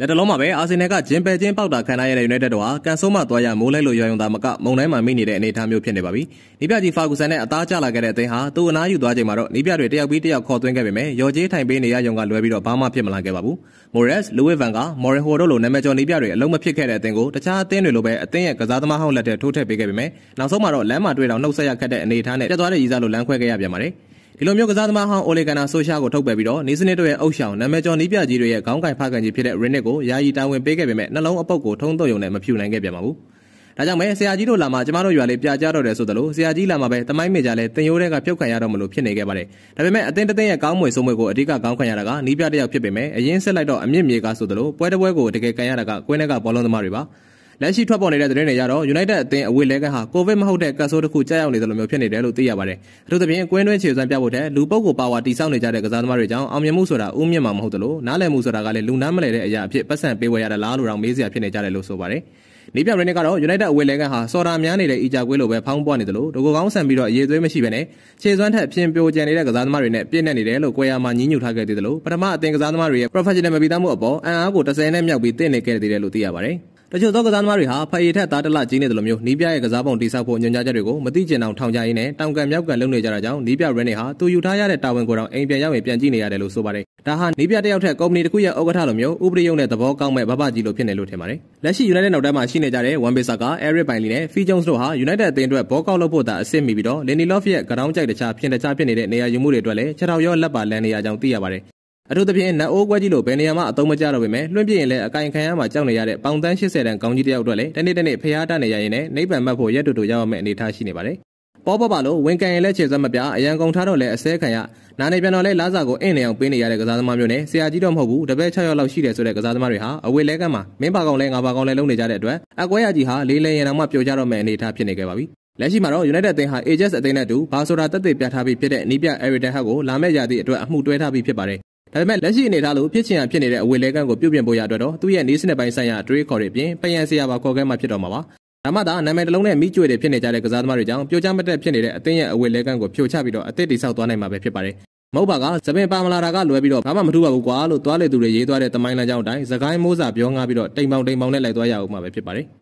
လက်တလုံးမှာပဲအာဆင်နယ်ကဂျင်ပယ်ချင်းပေါက်တာခံရတဲ့ United တို့ဟာကန်ဆုံးမသွားရမိုးလဲလို့ရွာရုံသာမကမုံတိုင်းမှာမိနေတဲ့အနေအထားမျိုးဖြစ်နေပါပြီ။နီးပြကြီးဖာဂူဆန်နဲ့အသားကျလာခဲ့တဲ့အသင်းဟာသူ့အနားယူသွားချိန်မှာတော့နီးပြတွေတယောက်ပြီးတယောက်ခေါ်သွင်းခဲ့ပေမဲ့ရော်ဂျေးထိုင်ပေးနေရရုံကလွဲပြီးတော့ဘာမှဖြစ်မလာခဲ့ပါဘူး။ Morales, Louis Van Gaal, Morejo တို့လိုနာမည်ကျော်နီးပြတွေအလုံးမဖြစ်ခဲ့တဲ့အသင်းကိုတခြားအသင်းတွေလိုပဲအသင်းရဲ့ကစားသမားဟောင်းလက်ထဲထိုးထည့်ပေးခဲ့ပေမဲ့နောက်ဆုံးမှာတော့လမ်းမှာတွေ့တော့နှုတ်ဆက်ရခက်တဲ့အနေအထားနဲ့တက်သွားတဲ့ရည်စားလိုလမ်းခွဲခဲ့ရပြန်ပါတယ်။ဒီလိုမျိုးကစားသမားဟောင်းအိုလီဂန်နာဆိုရှာကိုထုတ်ပယ်ပြီးတော့နေစနစ်တို့ရဲ့အုပ်ဆောင်နာမည်ကျော်နီးပြကြီးတွေရဲ့ခေါင်းကိုင်ဖခင်ကြီးဖြစ်တဲ့ရင်းနစ်ကိုယာယီတာဝန်ပေးခဲ့ပေမဲ့နှလုံးအပုတ်ကိုထုံးသွင်းုံနဲ့မဖြူနိုင်ခဲ့ပြန်ပါဘူး။ဒါကြောင့်မဲဆရာကြီးတို့လာမှာကျမတို့ရွာလေးပြကြတော့တယ်ဆိုသလိုဆရာကြီးလာမှာပဲတမိုင်းမေကြလဲတင်ရိုးတဲ့ကပြုတ်ခံရတော့မလို့ဖြစ်နေခဲ့ပါတယ်။ဒါပေမဲ့အတင်းတင်းရဲ့ကောင်းမွေဆုံးမွေကိုအဓိကကောင်းခံရတာကနီးပြတယောက်ဖြစ်ပေမဲ့အရင်ဆက်လိုက်တော့အမြင့်မြေကဆိုသလိုပွဲတပွဲကိုတကယ်ကန်ရတာကကွင်းထဲကဘောလုံးသမားတွေပါ။လက်ရှိထွက်ပေါ်နေတဲ့သတင်းတွေရတော့ United အသင်းအဝေးလဲကဟာကိုဗစ်မဟုတ်တဲ့ကတ်ဆိုးတစ်ခုကြားရောက်နေတယ်လို့မျိုးဖြစ်နေတယ်လို့သိရပါတယ်။အထူးသဖြင့်ကွင်းတွင်းခြေစွမ်းပြဖို့တဲ့လူပုဂ္ဂိုလ်ပါဝါတိစောက်နေကြတဲ့ကစားသမားတွေကြောင့်အောင်မြင်မှုဆိုတာဥမြင့်မှာမဟုတ်တယ်လို့နားလည်မှုဆိုတာကလည်းလူနားမလည်တဲ့အရာအဖြစ်ပတ်စံပေးဝယ်ရတာလားလို့တောင်မေးစရာဖြစ်နေကြတယ်လို့ဆိုပါတယ်။နေပြရင်းကတော့ United အဝေးလဲကဟာစော်တာများနေတဲ့အီဂျာကွေးလိုပဲဖောင်းပွားနေတယ်လို့ဒိုကိုကောင်းဆန်ပြီးတော့အရေးသွေးမရှိဘဲနဲ့ခြေစွမ်းထက်ဖြင်းပြိုကျန်နေတဲ့ကစားသမားတွေနဲ့ပြည့်နေနေတယ်လို့ကိုရမှာညင်းညူထားခဲ့သေးတယ်လို့ပထမအသင်ကစားသမားတွေရဲ့ professional မပြီးသားမှုအပေါ်အံအားကို30နဲ့မြောက်ပြီးတင့်နေခဲ့သေးတယ်လို့သိရပါတယ်။။တချို့သောကစားသမားတွေဟာဖအေထက်သားတလကြီးနေတယ်လို့မျိုးနီးပြရဲ့ကစားပုံတိဆောက်ဖို့ညွှန်ကြားချက်တွေကိုမသိကျင်အောင်ထောင်ချရင်းနဲ့တောင်ကန်မြောက်ကန်လုံနေကြတာကြောင့်နီးပြရင်းတွေဟာသူယူထားရတဲ့တာဝန်ကိုယ်တော်အိမ်ပြန်ရောက်ရင်ပြန်ကြည့်နေရတယ်လို့ဆိုပါတယ်။ဒါဟာနီးပြတယောက်ထက်ကုမ္ပဏီတစ်ခုရဲ့ဥက္ကဋ္ဌလိုမျိုးဥပဒေရုံးနဲ့သဘောကောက်မဲ့ဘဘကြီးလိုဖြစ်နေလို့ထင်ပါတယ်။လက်ရှိ United နောက်တန်းမှာရှိနေကြတဲ့ Wan Bissaka, Eric Bailly နဲ့ Phil Jones တို့ဟာ United အသင်းအတွက်ဘောကောက်လုပ်ဖို့သာအဆင့်မီပြီးတော့ Lindelof ရဲ့ကတောင်းကြိုက်တခြားဖြင့်တခြားဖြစ်နေတဲ့နေရာယူမှုတွေအတွက်လည်းခြေထောက်ရောလက်ပါလန်နေရကြောင်းသိရပါတယ်အထူးသဖြင့်နတ်အိုးကွက်ကြီးလိုဘယ်နေရာမှအသုံးမကျတော့ပေမဲ့လွှင့်ပြရင်လည်းအကင်ခံရမှာကြောက်နေရတဲ့ပေါင်တန်း80တန်ကောင်းကြီးတယောက်အတွက်လည်းတနေ့တနေ့ဖျားတနေရရင်လည်းနိဗ္ဗာန်မှတ်ဖို့ရက်တူတူရောက်အောင်အနေထားရှိနေပါတယ်။ပေါ်ပပါလို့ဝင်ကန်ရင်လည်းခြေစက်မပြအရန်ကုန်ထားတော့လည်းအစဲခံရနာနေပြန်တော့လည်းလာစာကိုအင့်နေအောင်ပေးနေရတဲ့ကစားသမားမျိုးနဲ့ဆရာကြီးတော့မဟုတ်ဘူးတပည့်6ယောက်လောက်ရှိတယ်ဆိုတဲ့ကစားသမားတွေဟာအဝေလဲကမ်းမှာမင်းပါကောင်လဲငါပါကောင်လဲလုံးနေကြတဲ့အတွက်အကွဲရကြီးဟာလေးလဲရင်တော့မှပျော်ကြတော့မယ့်အနေထားဖြစ်နေခဲ့ပါပြီ။လက်ရှိမှာတော့ United အသင်းဟာ Ajax အသင်းနဲ့အတူဘာဆိုတာတက်တည်ပြထားပြီးဖြစ်တဲ့နီးပြ Eridan ဟက်ကိုလာမယ့်ရာသီအတွက်အမှုတွဲထားပြီးဖြစ်ပါတယ်ဒါပေမဲ့လက်ရှိအနေအထားလို့ဖြစ်ချင်ရဖြစ်နေတဲ့အဝေလဲကန်းကိုပြုတ်ပြင်ဖို့ရအတွက်တော့သူ့ရဲ့နေစနစ်ပိုင်းဆိုင်ရာတွေးခေါ်တွေအပြင်ပယံဆရာပါခေါ်ခဲမှဖြစ်တော့မှာပါ။ဒါမှသာနာမည်တစ်လုံးနဲ့မိကျွေတွေဖြစ်နေကြတဲ့ကစားသမားတွေကြောင့်ပြိုကျမတက်ဖြစ်နေတဲ့အသင်းရဲ့အဝေလဲကန်းကိုဖြိုချပြီးတော့အသစ်တိဆောက်သွားနိုင်မှာပဲဖြစ်ပါတယ်။မဟုတ်ပါကသပင်ပါမလာတာကလွယ်ပြီးတော့ဘာမှမထူးပါဘူးကွာလို့သွားလေသူတွေရေးသွားတဲ့တမိုင်းလမ်းကြောင်းအတိုင်းသခိုင်းမိုးစာပြောငါပြီးတော့တိမ်ပေါင်တိမ်ပေါင်နဲ့လိုက်သွားရအောင်မှာပဲဖြစ်ပါတယ်။